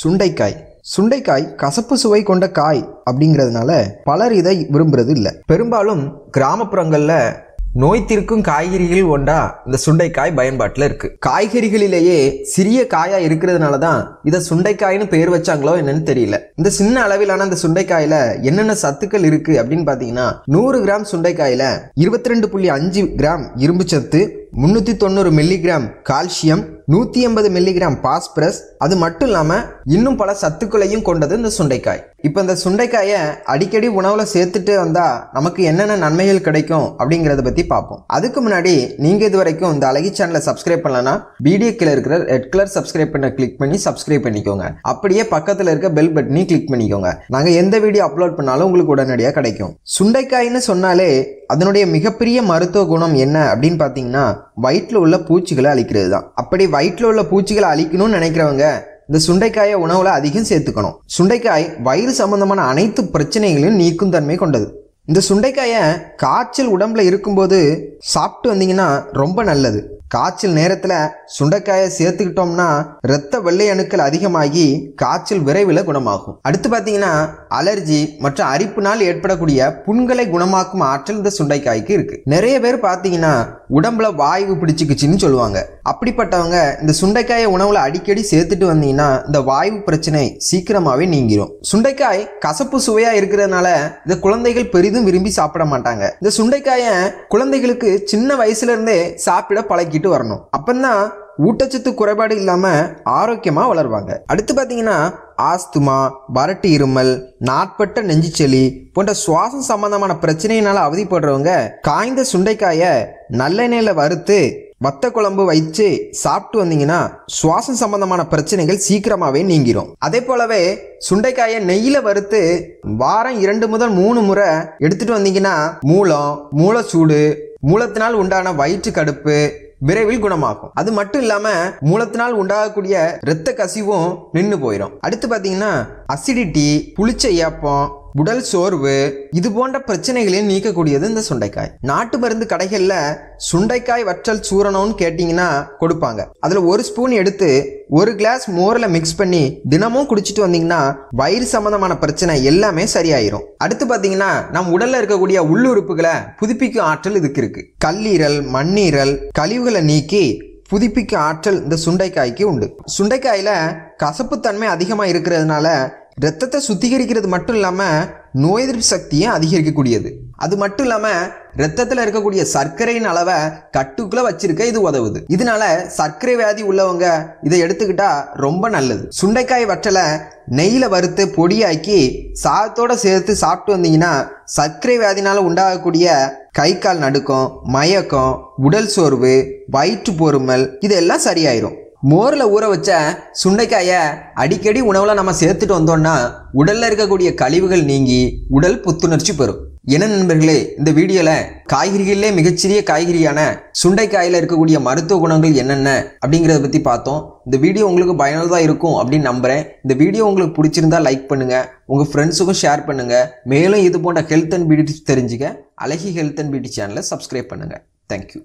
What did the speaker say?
சுண்டைக்காய் சுண்டைக்காய் கசப்பு சுவை கொண்ட காய் அப்படிங்கிறதுனால பலர் இதை விரும்புறது இல்லை பெரும்பாலும் கிராமப்புறங்களில் நோய்த்திருக்கும் காய்கறிகள் ஒன்றா இந்த சுண்டைக்காய் பயன்பாட்டில் இருக்கு காய்கறிகளிலேயே சிறிய காயா இருக்கிறதுனால தான் இதை சுண்டைக்காய்னு பேர் வச்சாங்களோ என்னன்னு தெரியல இந்த சின்ன அளவிலான அந்த சுண்டைக்காயில என்னென்ன சத்துக்கள் இருக்கு அப்படின்னு பாத்தீங்கன்னா நூறு கிராம் சுண்டைக்காயில இருபத்தி ரெண்டு புள்ளி அஞ்சு கிராம் இரும்பு சத்து முன்னூற்றி தொண்ணூறு மில்லிகிராம் கால்சியம் நூற்றி ஐம்பது மில்லிகிராம் பாஸ்பரஸ் அது மட்டும் இல்லாமல் இன்னும் பல சத்துக்களையும் கொண்டது இந்த சுண்டைக்காய் இப்போ இந்த சுண்டைக்காயை அடிக்கடி உணவில் சேர்த்துட்டு வந்தால் நமக்கு என்னென்ன நன்மைகள் கிடைக்கும் அப்படிங்கிறத பற்றி பார்ப்போம் அதுக்கு முன்னாடி நீங்கள் இது வரைக்கும் இந்த அழகி சேனலை சப்ஸ்கிரைப் பண்ணலன்னா வீடியோ கீழே இருக்கிற ரெட் கலர் சப்ஸ்கிரைப் பண்ண கிளிக் பண்ணி சப்ஸ்கிரைப் பண்ணிக்கோங்க அப்படியே பக்கத்தில் இருக்க பெல் பட்டனையும் கிளிக் பண்ணிக்கோங்க நாங்கள் எந்த வீடியோ அப்லோட் பண்ணாலும் உங்களுக்கு உடனடியாக கிடைக்கும் சுண்டைக்காய்னு சொன்னாலே அதனுடைய மிகப்பெரிய மருத்துவ குணம் என்ன அப்படின்னு பார்த்தீங்கன்னா வயிற்றில் உள்ள பூச்சிகளை அழிக்கிறது தான் அப்படி வயிற்றில் உள்ள பூச்சிகளை அழிக்கணும்னு நினைக்கிறவங்க இந்த சுண்டைக்காயை உணவில் அதிகம் சேர்த்துக்கணும் சுண்டைக்காய் வயிறு சம்பந்தமான அனைத்து பிரச்சனைகளையும் நீக்கும் தன்மை கொண்டது இந்த சுண்டைக்காயை காய்ச்சல் உடம்புல இருக்கும்போது சாப்பிட்டு வந்தீங்கன்னா ரொம்ப நல்லது காய்ச்சல் நேரத்தில் சுண்டைக்காயை சேர்த்துக்கிட்டோம்னா இரத்த வெள்ளை அணுக்கள் அதிகமாகி காய்ச்சல் விரைவில் குணமாகும் அடுத்து பார்த்தீங்கன்னா அலர்ஜி மற்றும் அரிப்புனால் ஏற்படக்கூடிய புண்களை குணமாக்கும் ஆற்றல் இந்த சுண்டைக்காய்க்கு இருக்கு நிறைய பேர் பார்த்தீங்கன்னா உடம்புல வாய்வு பிடிச்சிக்குச்சின்னு சொல்லுவாங்க அப்படிப்பட்டவங்க இந்த சுண்டைக்காயை உணவுல அடிக்கடி சேர்த்துட்டு வந்தீங்கன்னா இந்த வாய்வு பிரச்சனை சீக்கிரமாவே நீங்கிரும் சுண்டைக்காய் கசப்பு சுவையா இருக்கிறதுனால இந்த குழந்தைகள் பெரிதும் விரும்பி சாப்பிட மாட்டாங்க இந்த சுண்டைக்காயை குழந்தைகளுக்கு சின்ன வயசுல இருந்தே சாப்பிட பழகிட்டு பண்ணிட்டு வரணும் அப்பந்தான் ஊட்டச்சத்து குறைபாடு இல்லாமல் ஆரோக்கியமாக வளருவாங்க அடுத்து பார்த்தீங்கன்னா ஆஸ்துமா வரட்டு இருமல் நாட்பட்ட நெஞ்சுச்சளி போன்ற சுவாசம் சம்பந்தமான பிரச்சனையினால அவதிப்படுறவங்க காய்ந்த சுண்டைக்காயை நல்லெண்ணெயில் வறுத்து வத்த குழம்பு வச்சு சாப்பிட்டு வந்தீங்கன்னா சுவாசம் சம்பந்தமான பிரச்சனைகள் சீக்கிரமாகவே நீங்கிரும் அதே போலவே சுண்டைக்காயை நெய்யில் வறுத்து வாரம் இரண்டு முதல் மூணு முறை எடுத்துட்டு வந்தீங்கன்னா மூலம் மூளை சூடு மூலத்தினால் உண்டான வயிற்று கடுப்பு விரைவில் குணமாகும் அது மட்டும் இல்லாம மூலத்தினால் உண்டாகக்கூடிய இரத்த கசிவும் நின்று போயிடும் அடுத்து பாத்தீங்கன்னா அசிடிட்டி புளிச்ச ஏப்பம் உடல் சோர்வு இது போன்ற பிரச்சனைகளையும் நீக்கக்கூடியது இந்த சுண்டைக்காய் நாட்டு மருந்து கடைகளில் சுண்டைக்காய் வற்றல் சூரணம்னு கேட்டிங்கன்னா கொடுப்பாங்க அதில் ஒரு ஸ்பூன் எடுத்து ஒரு கிளாஸ் மோரில் மிக்ஸ் பண்ணி தினமும் குடிச்சிட்டு வந்தீங்கன்னா வயிறு சம்மந்தமான பிரச்சனை எல்லாமே சரியாயிரும் அடுத்து பார்த்தீங்கன்னா நம் உடலில் இருக்கக்கூடிய உள்ளுறுப்புகளை புதுப்பிக்கும் ஆற்றல் இதுக்கு இருக்கு கல்லீரல் மண்ணீரல் கழிவுகளை நீக்கி புதுப்பிக்க ஆற்றல் இந்த சுண்டைக்காய்க்கு உண்டு சுண்டைக்காயில் கசப்புத்தன்மை அதிகமாக இருக்கிறதுனால ரத்தத்தை சுத்திகரிக்கிறது மட்டும் இல்லாமல் நோய் எதிர்ப்பு சக்தியும் அதிகரிக்கக்கூடியது அது மட்டும் இல்லாமல் ரத்தத்தில் இருக்கக்கூடிய சர்க்கரையின் அளவை கட்டுக்குள்ளே வச்சிருக்க இது உதவுது இதனால சர்க்கரை வியாதி உள்ளவங்க இதை எடுத்துக்கிட்டா ரொம்ப நல்லது சுண்டைக்காய் வற்றலை நெய்யில் வறுத்து பொடியாக்கி சாதத்தோட சேர்த்து சாப்பிட்டு வந்தீங்கன்னா சர்க்கரை வியாதினால் உண்டாகக்கூடிய கை கால் நடுக்கம் மயக்கம் உடல் சோர்வு வயிற்று பொறுமல் இதெல்லாம் சரியாயிரும் மோரில் ஊற வச்ச சுண்டைக்காயை அடிக்கடி உணவில் நம்ம சேர்த்துட்டு வந்தோம்னா உடலில் இருக்கக்கூடிய கழிவுகள் நீங்கி உடல் புத்துணர்ச்சி பெறும் என்ன நண்பர்களே இந்த வீடியோவில் காய்கறிகளிலே மிகச்சிறிய காய்கறியான சுண்டைக்காயில் இருக்கக்கூடிய மருத்துவ குணங்கள் என்னென்ன அப்படிங்கிறத பற்றி பார்த்தோம் இந்த வீடியோ உங்களுக்கு பயனுள்ளதாக இருக்கும் அப்படின்னு நம்புகிறேன் இந்த வீடியோ உங்களுக்கு பிடிச்சிருந்தா லைக் பண்ணுங்கள் உங்கள் ஃப்ரெண்ட்ஸுக்கும் ஷேர் பண்ணுங்கள் மேலும் இது போன்ற ஹெல்த் அண்ட் பியூட்டி தெரிஞ்சுக்க அழகி ஹெல்த் அண்ட் பியூட்டி சேனலை சப்ஸ்கிரைப் பண்ணுங்கள் தேங்க்யூ